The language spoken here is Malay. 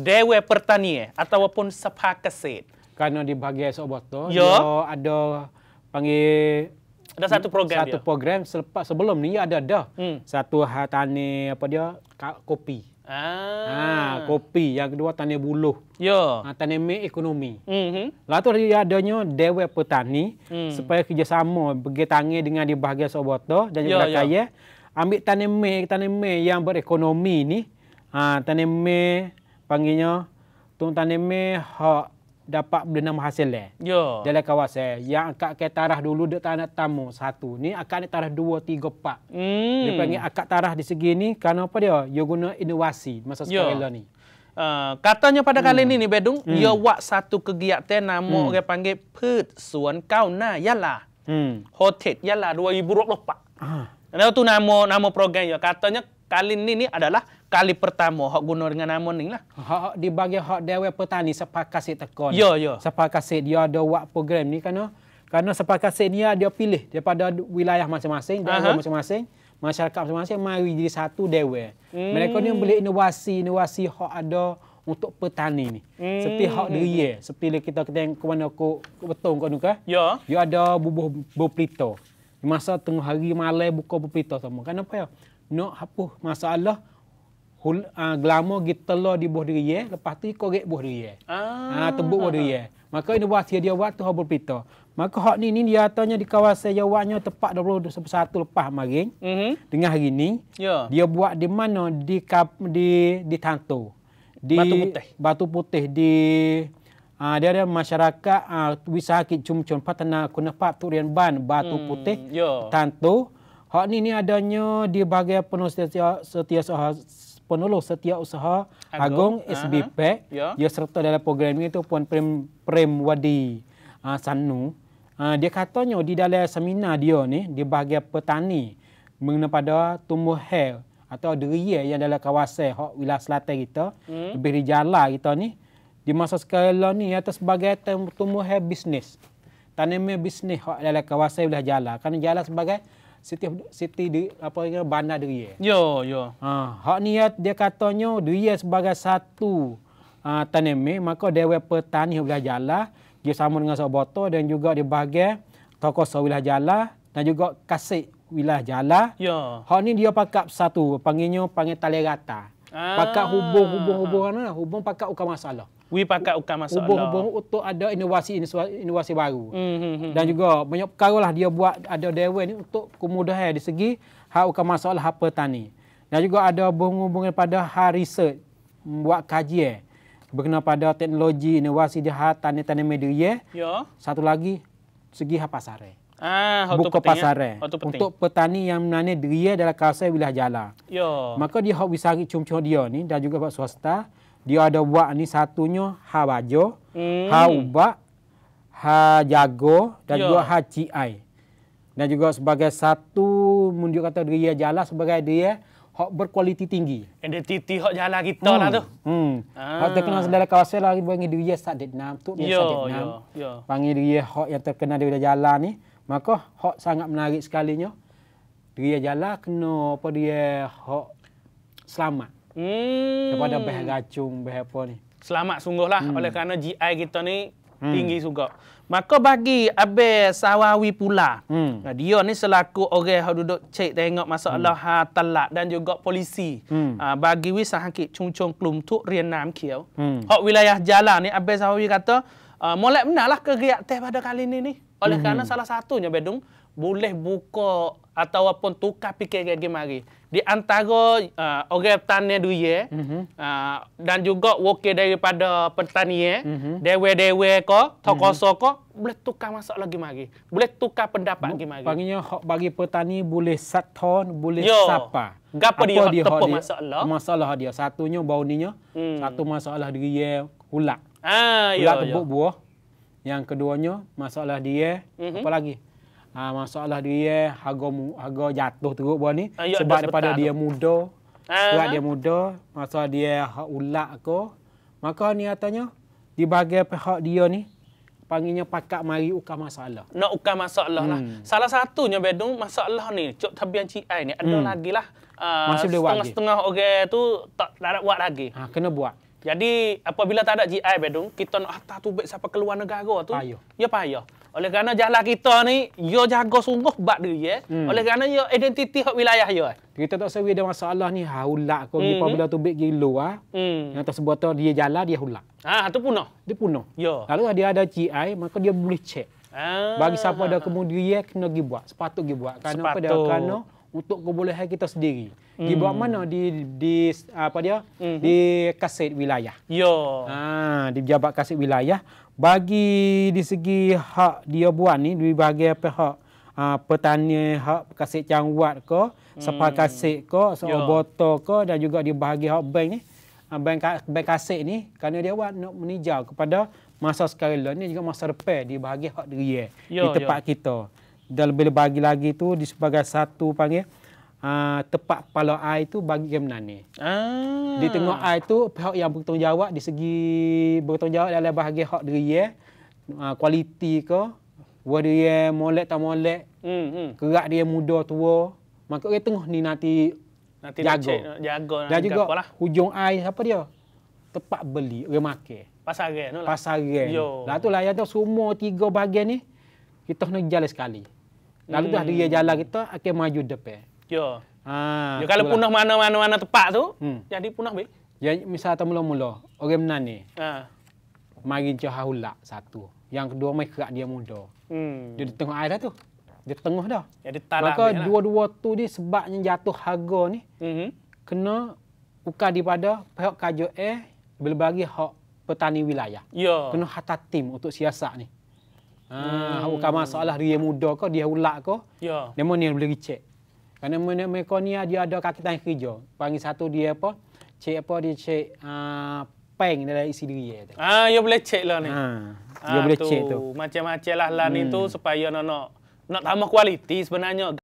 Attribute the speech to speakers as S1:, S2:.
S1: Dewa Pertanian ataupun sepa Kesit. Kerana di bahagian sebuah tu, ya. ada panggil... Ada satu program Satu dia. program selepas sebelum ni ada dah Hmm. Satu tani apa dia? Kopi.
S2: Ah. ah
S1: kopi. Yang kedua tani buluh. Ya. Ah, tani me ekonomi. Mm Lalu tu dia adanya dewa petani hmm. supaya kerjasama bagi tangi dengan di bahagian Soboto dan juga kaya. Ya. Ambil tani me, tani me yang berekonomi ni. Ah, tani me panggilnya Tung Tan Neme hak dapat berenam hasil leh.
S2: Ya. Dalam
S1: kawasan yang akak ke tarah dulu dia tak tamu satu. Ni akak ni tarah dua, tiga, empat. Hmm. Dia panggil akak tarah di segi ni kerana apa dia? Dia guna inovasi masa sekolah ni. Uh, katanya pada kali hmm. ini ni Bedung, hmm. ia buat satu kegiatan nama hmm. orang panggil Perut
S2: Suan Kau Na Yalah. Hmm. Hotel Yalah 2024. Ah. Uh. Dan tu nama nama program ya. Katanya kali ni ni adalah kali pertama hak guna dengan nama ni lah. Hak
S1: di bagi hak dewa petani sepakat kasih tekon. yo. ya. ya. Sepak kasih dia ada wak program ni kerana kerana sepakat kasih ni dia pilih daripada wilayah masing-masing, daerah uh masing-masing, masyarakat masing-masing mahu jadi satu dewa. Hmm. Mereka ni boleh inovasi-inovasi hak ada untuk petani ni.
S2: Hmm. Seperti hak diri ya.
S1: Seperti kita kita yang ke mana aku betul kau Yo. Ya. Dia ada bubuh bubuh Masa tengah hari malam buka bubuh pelito sama. Kenapa ya? Nak no, hapus masalah hul, uh, ah, glamour kita telur di buah diri lepas tu korek buah diri
S2: ah. Uh, tebuk buah diri
S1: maka ini buah dia buat tu habur pita maka hak ni ni dia tanya di kawasan jawanya tepat 21 lepas kemarin mm-hmm. dengan hari ni yeah. dia buat di mana di kap, di di tanto di batu putih batu putih di Uh, dia ada masyarakat uh, wisaha kicum-cum patana kuna pak turian ban batu hmm, putih yeah. tantu. Hak ni ni adanya di bahagian penuh setia, setia, setia penolong setiausaha Agong, Agong SB uh-huh. yeah. dia serta dalam program ini tu Puan Prem Prem Wadi uh, Sanu uh, dia katanya di dalam seminar dia ni di bahagian petani mengenai pada tumbuhan atau deria yang dalam kawasan Hok wilayah selatan kita hmm. lebih di jalan kita ni di masa sekarang ni atas sebagai tumbuh tumbuhan bisnes tanaman bisnes Hok dalam kawasan wilayah jalan kerana jalan sebagai setiap setiap di apa kira bandar Duria. Yo yo. Ha, hak niat dia katanya dia sebagai satu ah ha, uh, taneme maka dewe petani wilayah Jala dia lah. sama dengan Sabato dan juga di bahagian tokoh sawilah wilayah Jala dan juga kasih wilayah Jala. Yo. Hak ni dia pakap satu panggilnya panggil talerata. Ah. Pakak hubung-hubung-hubungan lah. Hubung pakak ukam masalah we pakat ukan masa Hubung-hubung untuk ada inovasi inovasi baru. Mm-hmm. Dan juga banyak perkara lah dia buat ada dewan ni untuk kemudahan di segi hak ukan masalah hak petani. Dan juga ada berhubung pada hak research buat kaji kajian berkenaan pada teknologi inovasi di hak tanah tani media. Ya. ya. Satu lagi segi hak pasar.
S2: Ah, buka ya. pasar eh. untuk
S1: petani yang menanam diri dalam kawasan wilayah jala.
S2: Yo. Ya. Maka
S1: dia hok bisa cium-cium dia ni dan juga buat swasta dia ada buat ni satunya ha bajo, ha hmm. ha ubak, ha jago dan yeah. juga ha ci Dan juga sebagai satu mun dia kata dia jalan sebagai dia hak berkualiti tinggi.
S2: Entiti hak jalan kita lah hmm. lah tu.
S1: Hmm. Ah. Hak terkenal dalam kawasan lah panggil dia Sadid Nam tu dia Sadid Nam. Ya, ya, ya. Panggil dia hak yang terkenal dia wilayah jalan ni, maka hak sangat menarik sekalinya. Dia jalan kena apa dia hak selamat. Hmm. Daripada beh gacung, beh apa ni.
S2: Selamat sungguhlah hmm. oleh kerana GI kita ni
S1: hmm. tinggi juga. Maka bagi
S2: Abel Sawawi pula. Hmm. Dia ni selaku orang yang duduk cek tengok masalah hmm. Ha, talak dan juga polisi. Hmm. Uh, bagi wis sakit cung-cung klum tu rian nam kiau. Hmm. Hak wilayah jalan ni Abel Sawawi kata, uh, ah, mulai benarlah kegiatan pada kali ini ni. Oleh hmm. kerana salah satunya bedung, boleh buka atau ataupun tukar fikir lagi mari. Di antara uh, orang tanya duye mm-hmm. uh, dan juga wakil daripada pertanian, mm-hmm. dewe-dewe ko, toko mhm. ko, mm-hmm. boleh tukar masuk lagi mari. Boleh tukar pendapat lagi mari.
S1: Panggilnya bagi petani boleh satton, boleh Yo. sapa. Gapa dia, dia, dia, masalah. Masalah dia. Satunya bau ninya. Hmm. Satu masalah dia hulak.
S2: Ah, hulak tepuk
S1: buah. Yang keduanya masalah dia. Mm-hmm. Apa lagi? ha, masalah dia harga harga jatuh teruk buat ni Ayuk ah, ya, sebab daripada dia tu. muda ah. sebab uh dia muda masa dia hak ulak ko maka ni katanya di bahagian pihak dia ni panggilnya pakak mari ukah masalah
S2: nak ukah masalah lah. hmm. lah salah satunya bedung masalah ni cok tabian ci ni ada hmm. lagi lah ah, uh, setengah, setengah orang tu tak ada buat lagi ha, kena buat jadi apabila tak ada GI bedung, kita nak hantar tubik siapa keluar negara tu, Ayuh. ya payah. Oleh kerana jalan kita ni, yo jaga sungguh bak diri. Eh. Hmm. Oleh kerana yo identiti hak wilayah yo. Eh.
S1: Kita tak sebut ada masalah ni, haulak kau ni hmm. pabila tu baik gilu. Ah. Ha. Hmm. Yang tersebut tu, dia jalan, dia hulak.
S2: Ah, ha, itu punah?
S1: Dia punah. Ya. kalau dia ada CI, maka dia boleh cek.
S2: Ah. Bagi siapa ada
S1: kemudian, kena dibuat. Sepatut dibuat. Kerana Sepatut. Apa dia, kerana, untuk kebolehan kita sendiri. Hmm. Di buat mana di di apa dia? Hmm. Di kaset wilayah. Yo. Ha, di jabat kaset wilayah bagi di segi hak dia buat ni di apa hak ha, petani hak kaset cangwat ke, hmm. sepah kaset ke, seboto ke dan juga di bahagian hak bank ni. Ha, bank, bank kaset ni kerana dia buat nak menijau kepada masa sekarang ni juga masa repair di bahagian hak diri di tempat yo. kita dah lebih bagi lagi tu di sebagai satu panggil Uh, ah, tepat kepala air tu bagi ke mana ni.
S2: Ah. Di tengah air
S1: tu pihak yang bertanggungjawab di segi bertanggungjawab dalam bahagian hak diri ya. Uh, kualiti ke, buah dia molek tak molek. Hmm, hmm. Kerak dia muda tua. Maka dia tengah ni nanti
S2: nanti jaga. Cik, jaga Dan nanti juga lah.
S1: hujung air siapa dia? Tepat beli, dia makan.
S2: Pasaran tu lah. Pasaran. Lah tu
S1: lah, yang tu semua tiga bahagian ni, kita nak jalan sekali.
S2: Lalu hmm. dah dia jalan
S1: kita akan maju depan. Yo. Ya. Ha. Ya kalau punah mana-mana-mana tepat tu, hmm. jadi punah be. Ya misal atau mula-mula orang menan ni. Ha. Mari cah hulak satu. Yang kedua mai kerak dia muda. Hmm. Dia di tengah air dah tu. di tengah dah. Ya di talak Maka lah. dua-dua tu ni sebabnya jatuh harga ni. Hmm. Kena buka daripada pihak kajo eh bagi hak petani wilayah. Yo. Ya. Kena hata tim untuk siasat ni.
S2: Ha, hmm. kau masalah
S1: dia muda kau, dia ulak kau. Ya. Demo ni boleh dicek. Karena mereka ni dia ada kaki tangan kerja. Panggil satu dia apa? Cek apa dia cek a uh, peng dalam isi diri dia.
S2: Ah, dia boleh cek lah ni. Ha. Dia ha, boleh ah, tu. cek tu.
S1: Macam-macam lah lah hmm. ni tu hmm.
S2: supaya nak nak nak tambah kualiti sebenarnya.